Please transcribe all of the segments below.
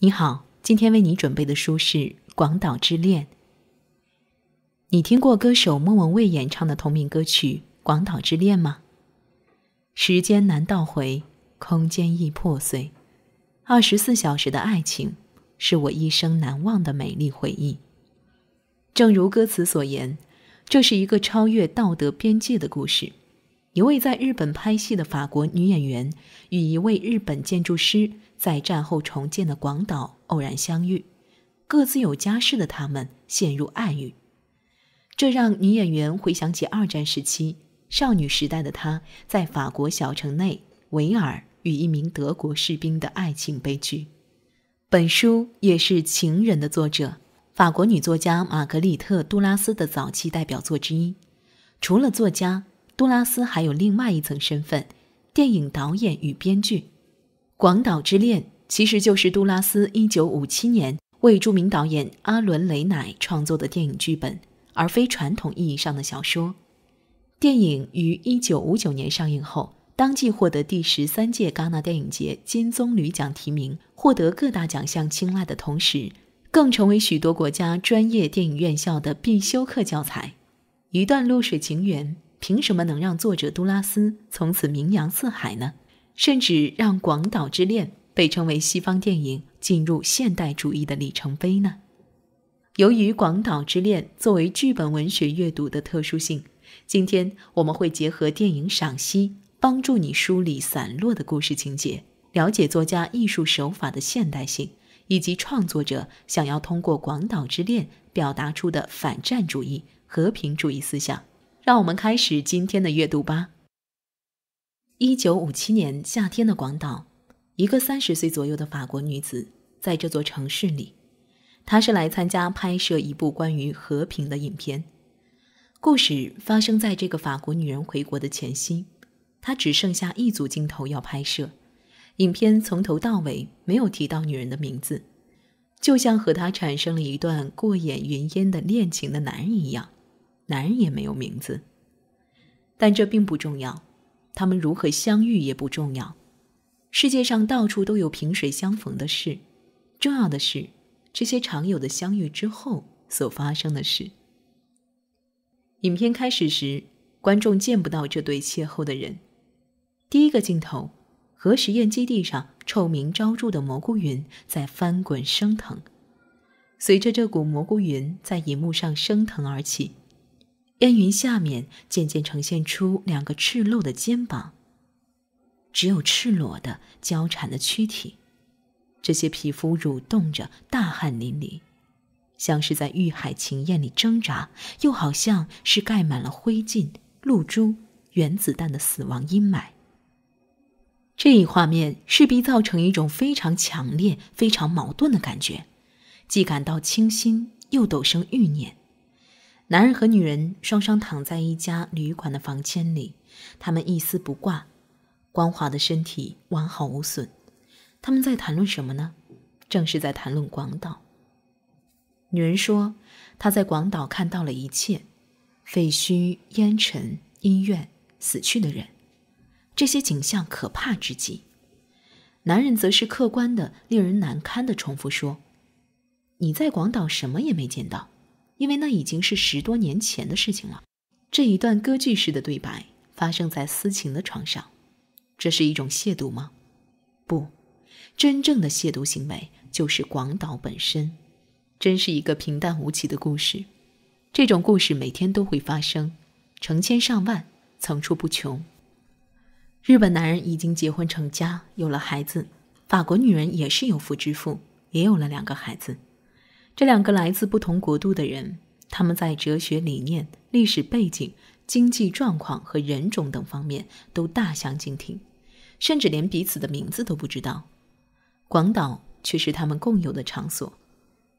你好，今天为你准备的书是《广岛之恋》。你听过歌手莫文蔚演唱的同名歌曲《广岛之恋》吗？时间难倒回，空间易破碎。二十四小时的爱情，是我一生难忘的美丽回忆。正如歌词所言，这是一个超越道德边界的故事。一位在日本拍戏的法国女演员与一位日本建筑师。在战后重建的广岛偶然相遇，各自有家室的他们陷入爱欲，这让女演员回想起二战时期少女时代的她在法国小城内维尔与一名德国士兵的爱情悲剧。本书也是《情人》的作者，法国女作家玛格丽特·杜拉斯的早期代表作之一。除了作家，杜拉斯还有另外一层身份，电影导演与编剧。《广岛之恋》其实就是杜拉斯一九五七年为著名导演阿伦·雷乃创作的电影剧本，而非传统意义上的小说。电影于一九五九年上映后，当即获得第十三届戛纳电影节金棕榈奖提名，获得各大奖项青睐的同时，更成为许多国家专业电影院校的必修课教材。一段露水情缘，凭什么能让作者杜拉斯从此名扬四海呢？甚至让《广岛之恋》被称为西方电影进入现代主义的里程碑呢？由于《广岛之恋》作为剧本文学阅读的特殊性，今天我们会结合电影赏析，帮助你梳理散落的故事情节，了解作家艺术手法的现代性，以及创作者想要通过《广岛之恋》表达出的反战主义、和平主义思想。让我们开始今天的阅读吧。一九五七年夏天的广岛，一个三十岁左右的法国女子在这座城市里。她是来参加拍摄一部关于和平的影片。故事发生在这个法国女人回国的前夕，她只剩下一组镜头要拍摄。影片从头到尾没有提到女人的名字，就像和她产生了一段过眼云烟的恋情的男人一样，男人也没有名字。但这并不重要。他们如何相遇也不重要，世界上到处都有萍水相逢的事，重要的是这些常有的相遇之后所发生的事。影片开始时，观众见不到这对邂逅的人。第一个镜头，核实验基地上臭名昭著的蘑菇云在翻滚升腾，随着这股蘑菇云在银幕上升腾而起。烟云下面渐渐呈现出两个赤裸的肩膀，只有赤裸的交缠的躯体，这些皮肤蠕动着，大汗淋漓，像是在欲海情焰里挣扎，又好像是盖满了灰烬、露珠、原子弹的死亡阴霾。这一画面势必造成一种非常强烈、非常矛盾的感觉，既感到清新，又陡生欲念。男人和女人双双躺在一家旅馆的房间里，他们一丝不挂，光滑的身体完好无损。他们在谈论什么呢？正是在谈论广岛。女人说：“她在广岛看到了一切，废墟、烟尘、医院、死去的人，这些景象可怕之极。”男人则是客观的、令人难堪的重复说：“你在广岛什么也没见到。”因为那已经是十多年前的事情了。这一段歌剧式的对白发生在思情的床上，这是一种亵渎吗？不，真正的亵渎行为就是广岛本身。真是一个平淡无奇的故事，这种故事每天都会发生，成千上万，层出不穷。日本男人已经结婚成家，有了孩子；法国女人也是有夫之妇，也有了两个孩子。这两个来自不同国度的人，他们在哲学理念、历史背景、经济状况和人种等方面都大相径庭，甚至连彼此的名字都不知道。广岛却是他们共有的场所，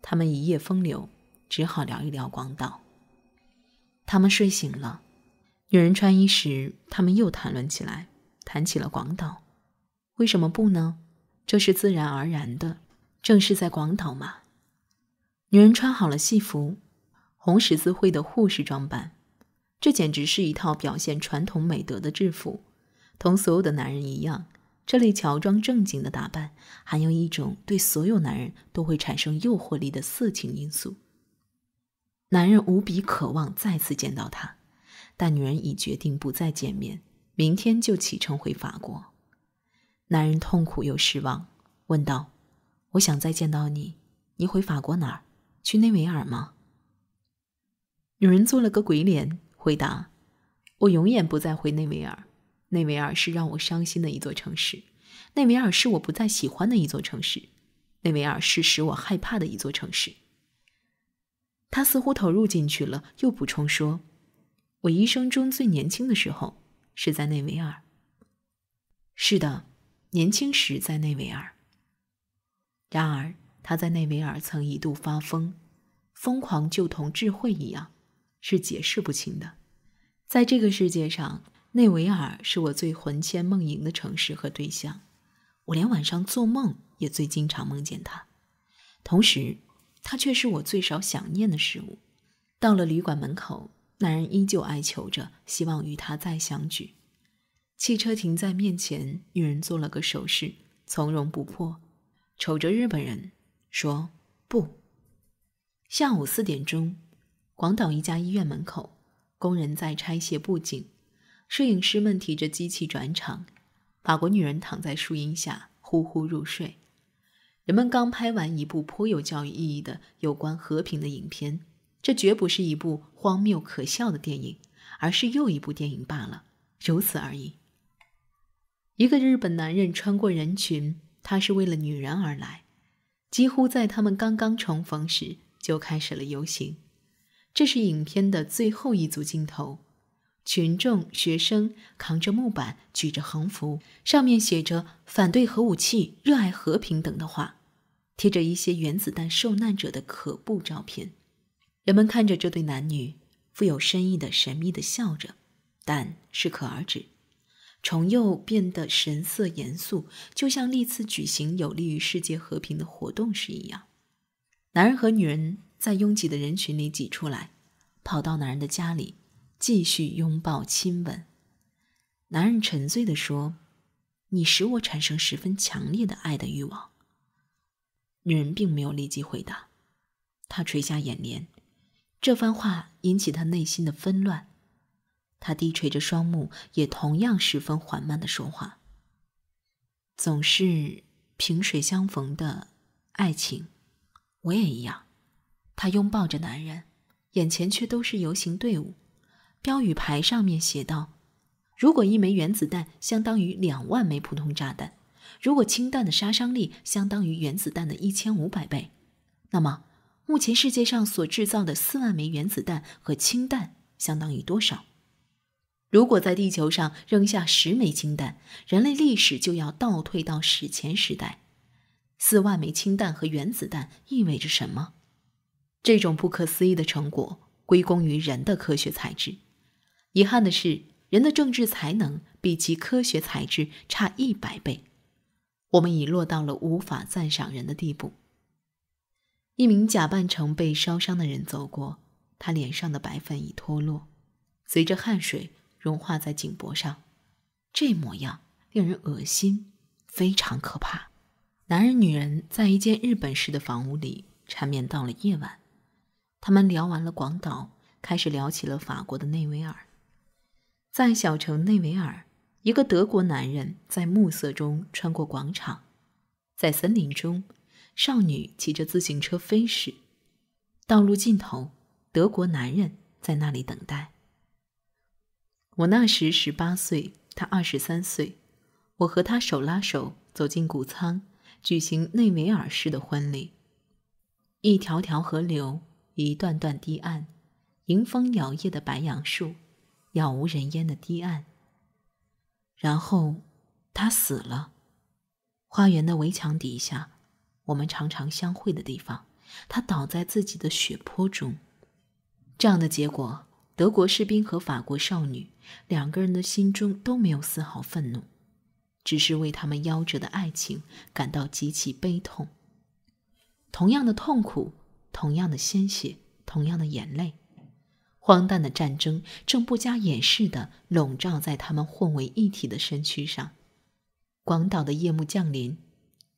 他们一夜风流，只好聊一聊广岛。他们睡醒了，女人穿衣时，他们又谈论起来，谈起了广岛。为什么不呢？这是自然而然的，正是在广岛嘛。女人穿好了戏服，红十字会的护士装扮，这简直是一套表现传统美德的制服。同所有的男人一样，这类乔装正经的打扮含有一种对所有男人都会产生诱惑力的色情因素。男人无比渴望再次见到她，但女人已决定不再见面，明天就启程回法国。男人痛苦又失望，问道：“我想再见到你，你回法国哪儿？”去内维尔吗？女人做了个鬼脸，回答：“我永远不再回内维尔。内维尔是让我伤心的一座城市，内维尔是我不再喜欢的一座城市，内维尔是使我害怕的一座城市。”他似乎投入进去了，又补充说：“我一生中最年轻的时候是在内维尔。是的，年轻时在内维尔。然而。”他在内维尔曾一度发疯，疯狂就同智慧一样，是解释不清的。在这个世界上，内维尔是我最魂牵梦萦的城市和对象，我连晚上做梦也最经常梦见他。同时，他却是我最少想念的事物。到了旅馆门口，男人依旧哀求着，希望与他再相聚。汽车停在面前，女人做了个手势，从容不迫，瞅着日本人。说不。下午四点钟，广岛一家医院门口，工人在拆卸布景，摄影师们提着机器转场。法国女人躺在树荫下，呼呼入睡。人们刚拍完一部颇有教育意义的有关和平的影片，这绝不是一部荒谬可笑的电影，而是又一部电影罢了，如此而已。一个日本男人穿过人群，他是为了女人而来。几乎在他们刚刚重逢时就开始了游行，这是影片的最后一组镜头。群众学生扛着木板，举着横幅，上面写着“反对核武器，热爱和平”等的话，贴着一些原子弹受难者的可怖照片。人们看着这对男女，富有深意的神秘的笑着，但适可而止。重又变得神色严肃，就像历次举行有利于世界和平的活动时一样。男人和女人在拥挤的人群里挤出来，跑到男人的家里，继续拥抱亲吻。男人沉醉地说：“你使我产生十分强烈的爱的欲望。”女人并没有立即回答，她垂下眼帘。这番话引起她内心的纷乱。他低垂着双目，也同样十分缓慢的说话。总是萍水相逢的爱情，我也一样。他拥抱着男人，眼前却都是游行队伍。标语牌上面写道：“如果一枚原子弹相当于两万枚普通炸弹，如果氢弹的杀伤力相当于原子弹的一千五百倍，那么目前世界上所制造的四万枚原子弹和氢弹相当于多少？”如果在地球上扔下十枚氢弹，人类历史就要倒退到史前时代。四万枚氢弹和原子弹意味着什么？这种不可思议的成果归功于人的科学才智。遗憾的是，人的政治才能比其科学才智差一百倍。我们已落到了无法赞赏人的地步。一名假扮成被烧伤的人走过，他脸上的白粉已脱落，随着汗水。融化在颈脖上，这模样令人恶心，非常可怕。男人、女人在一间日本式的房屋里缠绵到了夜晚，他们聊完了广岛，开始聊起了法国的内维尔。在小城内维尔，一个德国男人在暮色中穿过广场，在森林中，少女骑着自行车飞驰，道路尽头，德国男人在那里等待。我那时十八岁，他二十三岁。我和他手拉手走进谷仓，举行内维尔式的婚礼。一条条河流，一段段堤岸，迎风摇曳的白杨树，杳无人烟的堤岸。然后，他死了。花园的围墙底下，我们常常相会的地方，他倒在自己的血泊中。这样的结果，德国士兵和法国少女。两个人的心中都没有丝毫愤怒，只是为他们夭折的爱情感到极其悲痛。同样的痛苦，同样的鲜血，同样的眼泪，荒诞的战争正不加掩饰地笼罩在他们混为一体的身躯上。广岛的夜幕降临，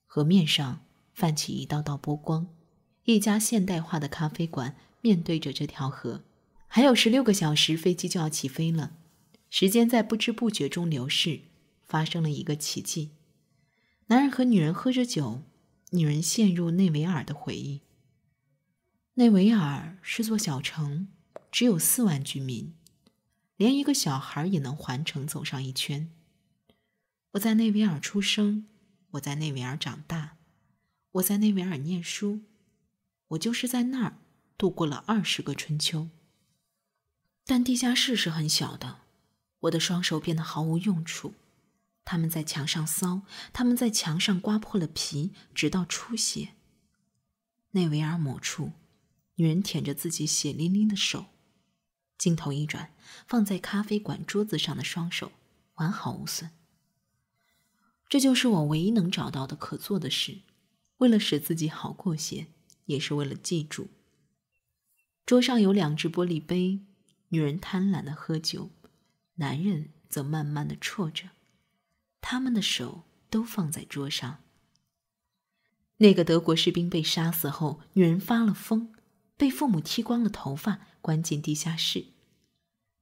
河面上泛起一道道波光。一家现代化的咖啡馆面对着这条河，还有十六个小时，飞机就要起飞了。时间在不知不觉中流逝，发生了一个奇迹。男人和女人喝着酒，女人陷入内维尔的回忆。内维尔是座小城，只有四万居民，连一个小孩也能环城走上一圈。我在内维尔出生，我在内维尔长大，我在内维尔念书，我就是在那儿度过了二十个春秋。但地下室是很小的。我的双手变得毫无用处，他们在墙上搔，他们在墙上刮破了皮，直到出血。内维尔某处，女人舔着自己血淋淋的手。镜头一转，放在咖啡馆桌子上的双手完好无损。这就是我唯一能找到的可做的事，为了使自己好过些，也是为了记住。桌上有两只玻璃杯，女人贪婪的喝酒。男人则慢慢的啜着，他们的手都放在桌上。那个德国士兵被杀死后，女人发了疯，被父母剃光了头发，关进地下室。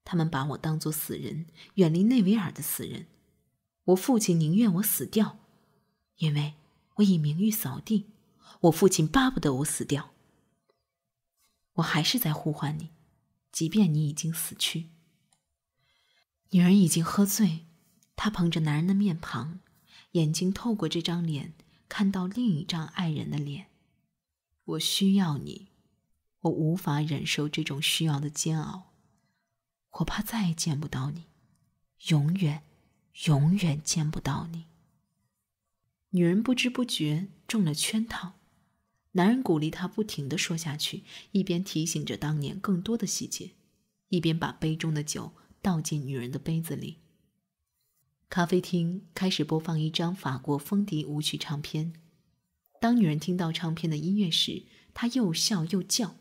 他们把我当做死人，远离内维尔的死人。我父亲宁愿我死掉，因为我以名誉扫地。我父亲巴不得我死掉。我还是在呼唤你，即便你已经死去。女人已经喝醉，她捧着男人的面庞，眼睛透过这张脸看到另一张爱人的脸。我需要你，我无法忍受这种需要的煎熬，我怕再也见不到你，永远，永远见不到你。女人不知不觉中了圈套，男人鼓励她不停的说下去，一边提醒着当年更多的细节，一边把杯中的酒。倒进女人的杯子里。咖啡厅开始播放一张法国风笛舞曲唱片。当女人听到唱片的音乐时，她又笑又叫。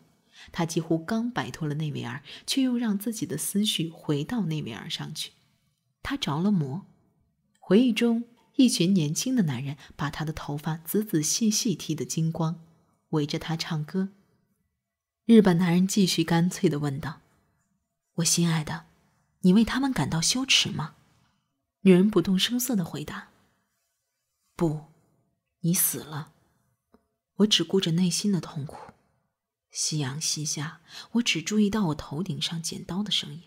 她几乎刚摆脱了内维尔，却又让自己的思绪回到内维尔上去。她着了魔。回忆中，一群年轻的男人把她的头发仔仔细细剃得精光，围着他唱歌。日本男人继续干脆地问道：“我心爱的。”你为他们感到羞耻吗？女人不动声色的回答：“不，你死了，我只顾着内心的痛苦。夕阳西下，我只注意到我头顶上剪刀的声音，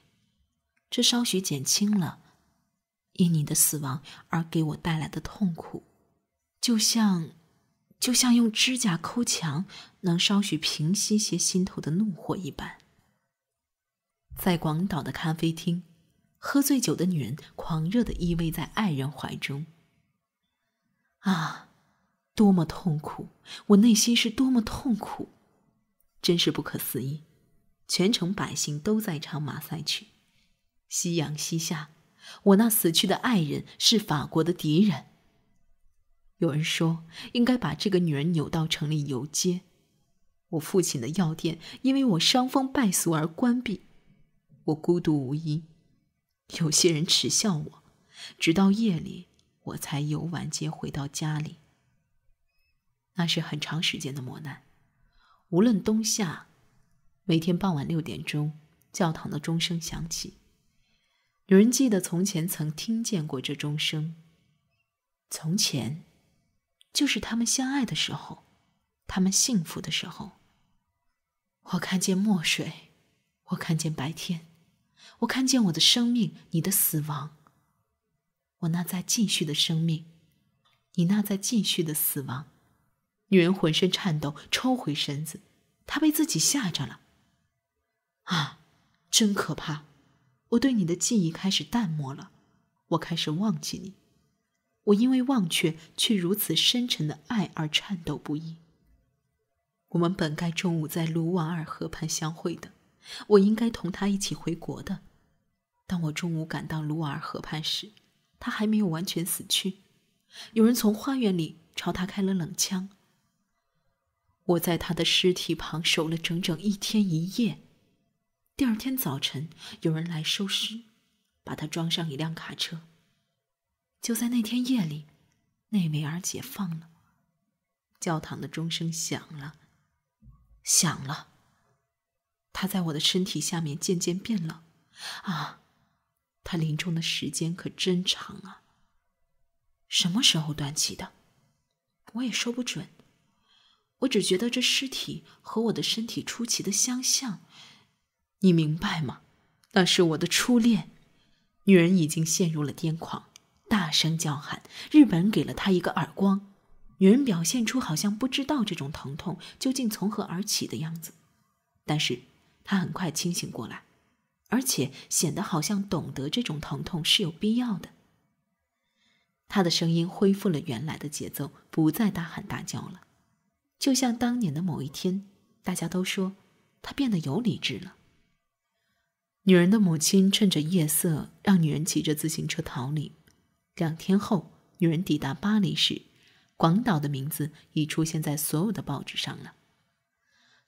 这稍许减轻了因你的死亡而给我带来的痛苦，就像就像用指甲抠墙，能稍许平息些心头的怒火一般。”在广岛的咖啡厅。喝醉酒的女人狂热的依偎在爱人怀中。啊，多么痛苦！我内心是多么痛苦！真是不可思议！全城百姓都在唱马赛曲。夕阳西下，我那死去的爱人是法国的敌人。有人说，应该把这个女人扭到城里游街。我父亲的药店因为我伤风败俗而关闭。我孤独无依。有些人耻笑我，直到夜里我才游完街回到家里。那是很长时间的磨难，无论冬夏，每天傍晚六点钟，教堂的钟声响起。有人记得从前曾听见过这钟声，从前，就是他们相爱的时候，他们幸福的时候。我看见墨水，我看见白天。我看见我的生命，你的死亡；我那在继续的生命，你那在继续的死亡。女人浑身颤抖，抽回身子，她被自己吓着了。啊，真可怕！我对你的记忆开始淡漠了，我开始忘记你。我因为忘却却如此深沉的爱而颤抖不已。我们本该中午在卢瓦尔河畔相会的。我应该同他一起回国的。当我中午赶到鲁尔河畔时，他还没有完全死去。有人从花园里朝他开了冷枪。我在他的尸体旁守了整整一天一夜。第二天早晨，有人来收尸，把他装上一辆卡车。就在那天夜里，内梅尔解放了，教堂的钟声响了，响了。他在我的身体下面渐渐变冷，啊，他临终的时间可真长啊！什么时候断气的，我也说不准。我只觉得这尸体和我的身体出奇的相像，你明白吗？那是我的初恋。女人已经陷入了癫狂，大声叫喊。日本人给了他一个耳光，女人表现出好像不知道这种疼痛究竟从何而起的样子，但是。他很快清醒过来，而且显得好像懂得这种疼痛是有必要的。他的声音恢复了原来的节奏，不再大喊大叫了，就像当年的某一天，大家都说他变得有理智了。女人的母亲趁着夜色让女人骑着自行车逃离。两天后，女人抵达巴黎时，广岛的名字已出现在所有的报纸上了。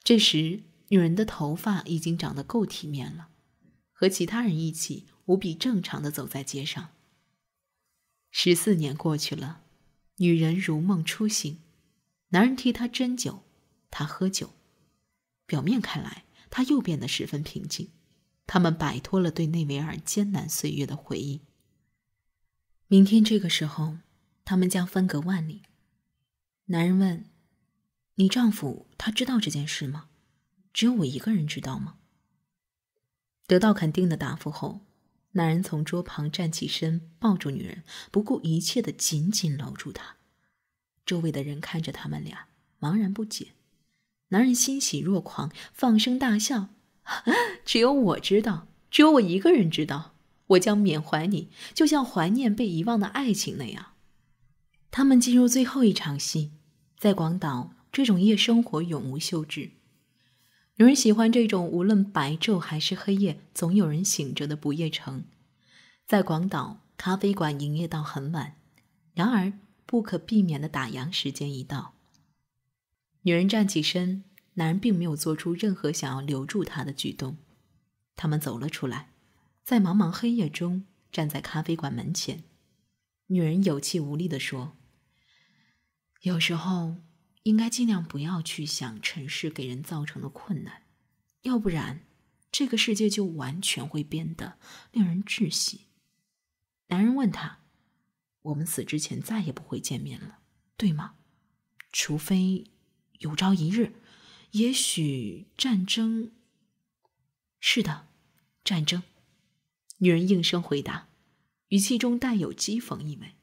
这时。女人的头发已经长得够体面了，和其他人一起无比正常的走在街上。十四年过去了，女人如梦初醒，男人替她斟酒，她喝酒。表面看来，她又变得十分平静。他们摆脱了对内维尔艰难岁月的回忆。明天这个时候，他们将分隔万里。男人问：“你丈夫他知道这件事吗？”只有我一个人知道吗？得到肯定的答复后，男人从桌旁站起身，抱住女人，不顾一切的紧紧搂住她。周围的人看着他们俩，茫然不解。男人欣喜若狂，放声大笑：“ 只有我知道，只有我一个人知道，我将缅怀你，就像怀念被遗忘的爱情那样。”他们进入最后一场戏，在广岛，这种夜生活永无休止。有人喜欢这种无论白昼还是黑夜，总有人醒着的不夜城。在广岛，咖啡馆营业到很晚，然而不可避免的打烊时间一到，女人站起身，男人并没有做出任何想要留住她的举动。他们走了出来，在茫茫黑夜中站在咖啡馆门前，女人有气无力地说：“有时候。”应该尽量不要去想尘世给人造成的困难，要不然，这个世界就完全会变得令人窒息。男人问他：“我们死之前再也不会见面了，对吗？除非有朝一日，也许战争……是的，战争。”女人应声回答，语气中带有讥讽意味。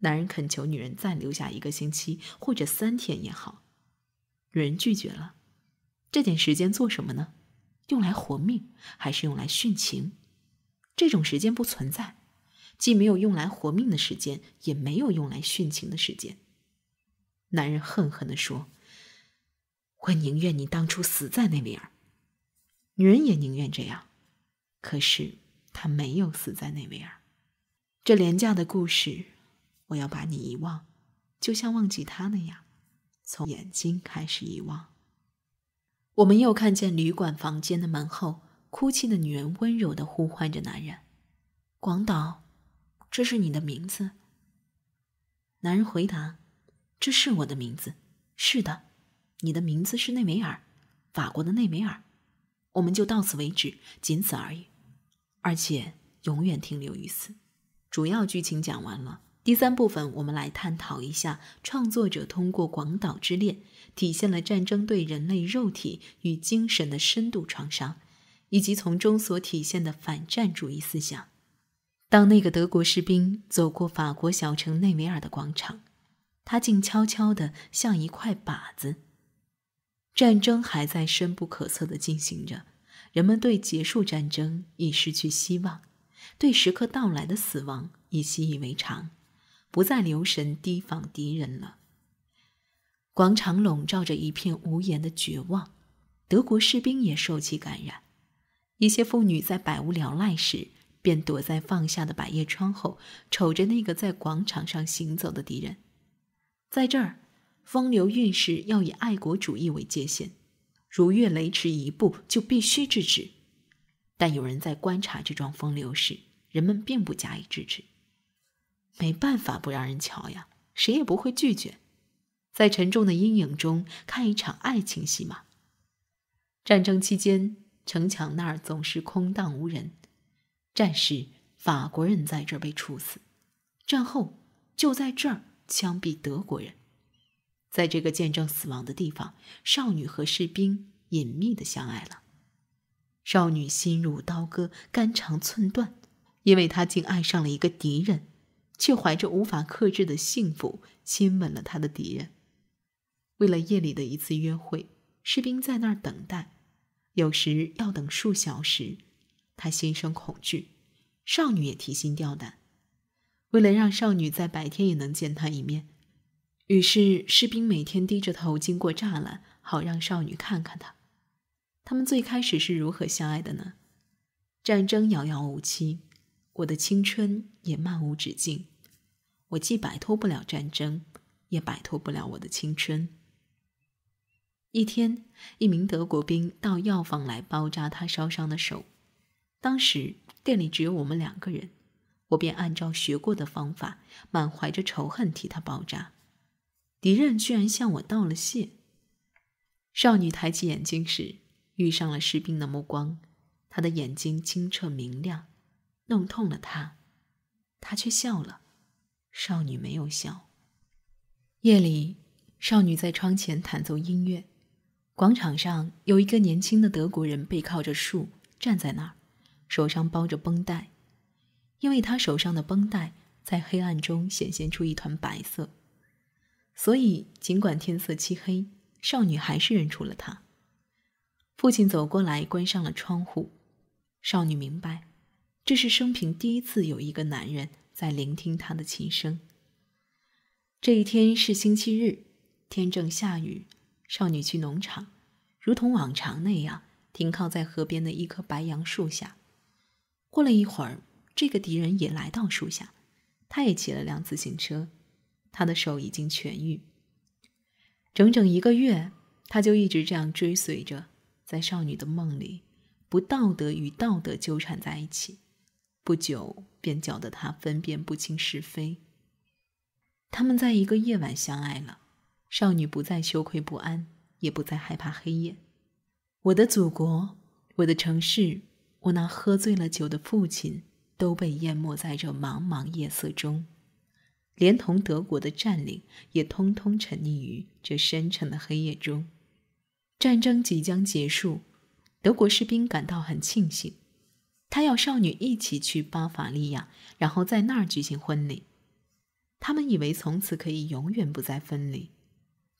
男人恳求女人再留下一个星期或者三天也好，女人拒绝了。这点时间做什么呢？用来活命还是用来殉情？这种时间不存在，既没有用来活命的时间，也没有用来殉情的时间。男人恨恨地说：“我宁愿你当初死在内维尔。”女人也宁愿这样，可是她没有死在内维尔。这廉价的故事。我要把你遗忘，就像忘记他那样，从眼睛开始遗忘。我们又看见旅馆房间的门后，哭泣的女人温柔地呼唤着男人：“广岛，这是你的名字。”男人回答：“这是我的名字。是的，你的名字是内梅尔，法国的内梅尔。我们就到此为止，仅此而已，而且永远停留于此。”主要剧情讲完了。第三部分，我们来探讨一下创作者通过《广岛之恋》体现了战争对人类肉体与精神的深度创伤，以及从中所体现的反战主义思想。当那个德国士兵走过法国小城内维尔的广场，他静悄悄的，像一块靶子。战争还在深不可测地进行着，人们对结束战争已失去希望，对时刻到来的死亡已习以为常。不再留神提防敌人了。广场笼罩着一片无言的绝望。德国士兵也受其感染。一些妇女在百无聊赖时，便躲在放下的百叶窗后，瞅着那个在广场上行走的敌人。在这儿，风流韵事要以爱国主义为界限，如越雷池一步，就必须制止。但有人在观察这桩风流事，人们并不加以制止。没办法不让人瞧呀，谁也不会拒绝。在沉重的阴影中看一场爱情戏码。战争期间，城墙那儿总是空荡无人。战时，法国人在这儿被处死；战后，就在这儿枪毙德国人。在这个见证死亡的地方，少女和士兵隐秘的相爱了。少女心如刀割，肝肠寸断，因为她竟爱上了一个敌人。却怀着无法克制的幸福亲吻了他的敌人。为了夜里的一次约会，士兵在那儿等待，有时要等数小时。他心生恐惧，少女也提心吊胆。为了让少女在白天也能见他一面，于是士兵每天低着头经过栅栏，好让少女看看他。他们最开始是如何相爱的呢？战争遥遥无期，我的青春也漫无止境。我既摆脱不了战争，也摆脱不了我的青春。一天，一名德国兵到药房来包扎他烧伤的手。当时店里只有我们两个人，我便按照学过的方法，满怀着仇恨替他包扎。敌人居然向我道了谢。少女抬起眼睛时，遇上了士兵的目光。她的眼睛清澈明亮，弄痛了他，他却笑了。少女没有笑。夜里，少女在窗前弹奏音乐。广场上有一个年轻的德国人背靠着树站在那儿，手上包着绷带，因为他手上的绷带在黑暗中显现出一团白色，所以尽管天色漆黑，少女还是认出了他。父亲走过来，关上了窗户。少女明白，这是生平第一次有一个男人。在聆听他的琴声。这一天是星期日，天正下雨。少女去农场，如同往常那样停靠在河边的一棵白杨树下。过了一会儿，这个敌人也来到树下，他也骑了辆自行车，他的手已经痊愈。整整一个月，他就一直这样追随着，在少女的梦里，不道德与道德纠缠在一起。不久。便搅得他分辨不清是非。他们在一个夜晚相爱了，少女不再羞愧不安，也不再害怕黑夜。我的祖国，我的城市，我那喝醉了酒的父亲，都被淹没在这茫茫夜色中，连同德国的占领也通通沉溺于这深沉的黑夜中。战争即将结束，德国士兵感到很庆幸。他要少女一起去巴伐利亚，然后在那儿举行婚礼。他们以为从此可以永远不再分离。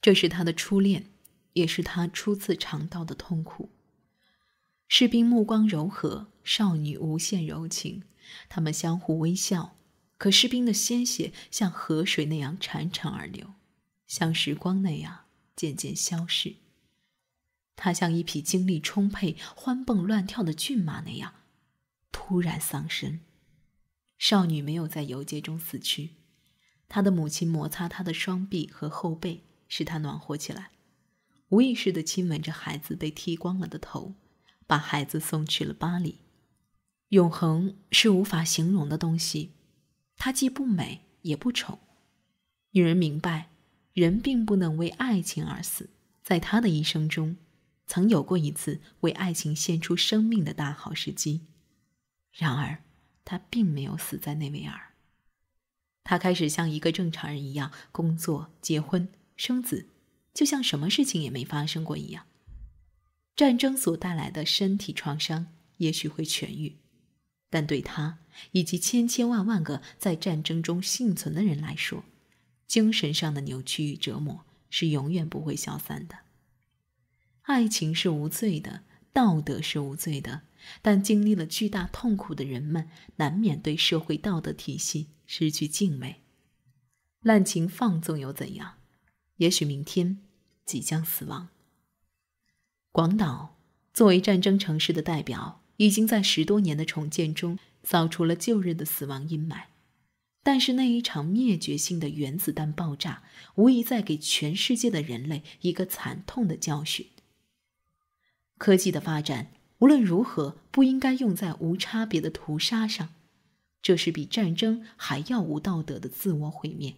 这是他的初恋，也是他初次尝到的痛苦。士兵目光柔和，少女无限柔情，他们相互微笑。可士兵的鲜血像河水那样潺潺而流，像时光那样渐渐消逝。他像一匹精力充沛、欢蹦乱跳的骏马那样。突然丧生，少女没有在游街中死去，她的母亲摩擦她的双臂和后背，使她暖和起来，无意识地亲吻着孩子被剃光了的头，把孩子送去了巴黎。永恒是无法形容的东西，它既不美也不丑。女人明白，人并不能为爱情而死，在她的一生中，曾有过一次为爱情献出生命的大好时机。然而，他并没有死在内维尔。他开始像一个正常人一样工作、结婚、生子，就像什么事情也没发生过一样。战争所带来的身体创伤也许会痊愈，但对他以及千千万万个在战争中幸存的人来说，精神上的扭曲与折磨是永远不会消散的。爱情是无罪的，道德是无罪的。但经历了巨大痛苦的人们，难免对社会道德体系失去敬畏。滥情放纵又怎样？也许明天即将死亡。广岛作为战争城市的代表，已经在十多年的重建中扫除了旧日的死亡阴霾。但是那一场灭绝性的原子弹爆炸，无疑在给全世界的人类一个惨痛的教训。科技的发展。无论如何，不应该用在无差别的屠杀上，这是比战争还要无道德的自我毁灭。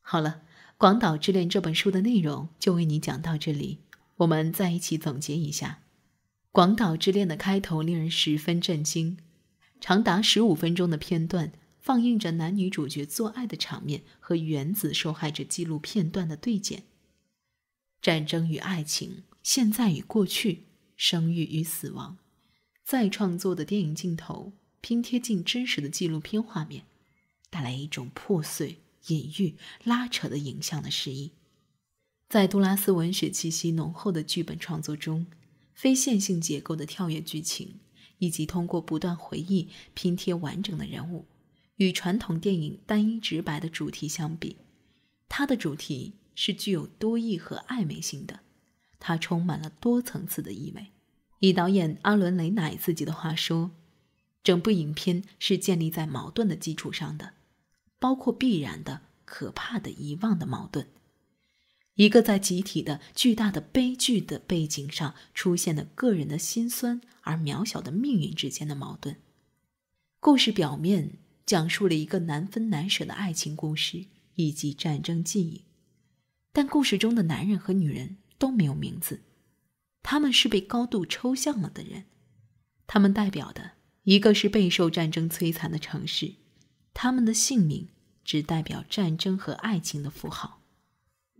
好了，《广岛之恋》这本书的内容就为你讲到这里，我们再一起总结一下。《广岛之恋》的开头令人十分震惊，长达十五分钟的片段放映着男女主角做爱的场面和原子受害者记录片段的对剪，战争与爱情，现在与过去。生育与死亡，再创作的电影镜头拼贴进真实的纪录片画面，带来一种破碎、隐喻、拉扯的影像的诗意。在杜拉斯文学气息浓厚的剧本创作中，非线性结构的跳跃剧情，以及通过不断回忆拼贴完整的人物，与传统电影单一直白的主题相比，它的主题是具有多义和暧昧性的。它充满了多层次的意味。以导演阿伦·雷乃自己的话说，整部影片是建立在矛盾的基础上的，包括必然的、可怕的、遗忘的矛盾，一个在集体的、巨大的悲剧的背景上出现的个人的辛酸而渺小的命运之间的矛盾。故事表面讲述了一个难分难舍的爱情故事以及战争记忆，但故事中的男人和女人。都没有名字，他们是被高度抽象了的人，他们代表的，一个是备受战争摧残的城市，他们的姓名只代表战争和爱情的符号。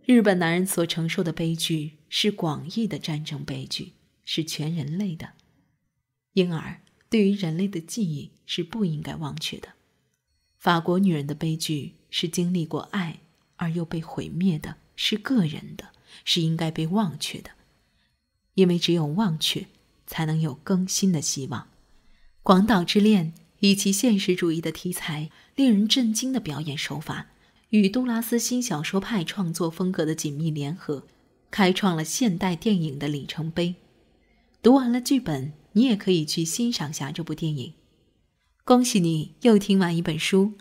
日本男人所承受的悲剧是广义的战争悲剧，是全人类的，因而对于人类的记忆是不应该忘却的。法国女人的悲剧是经历过爱而又被毁灭的，是个人的。是应该被忘却的，因为只有忘却，才能有更新的希望。《广岛之恋》以其现实主义的题材、令人震惊的表演手法与杜拉斯新小说派创作风格的紧密联合，开创了现代电影的里程碑。读完了剧本，你也可以去欣赏下这部电影。恭喜你又听完一本书。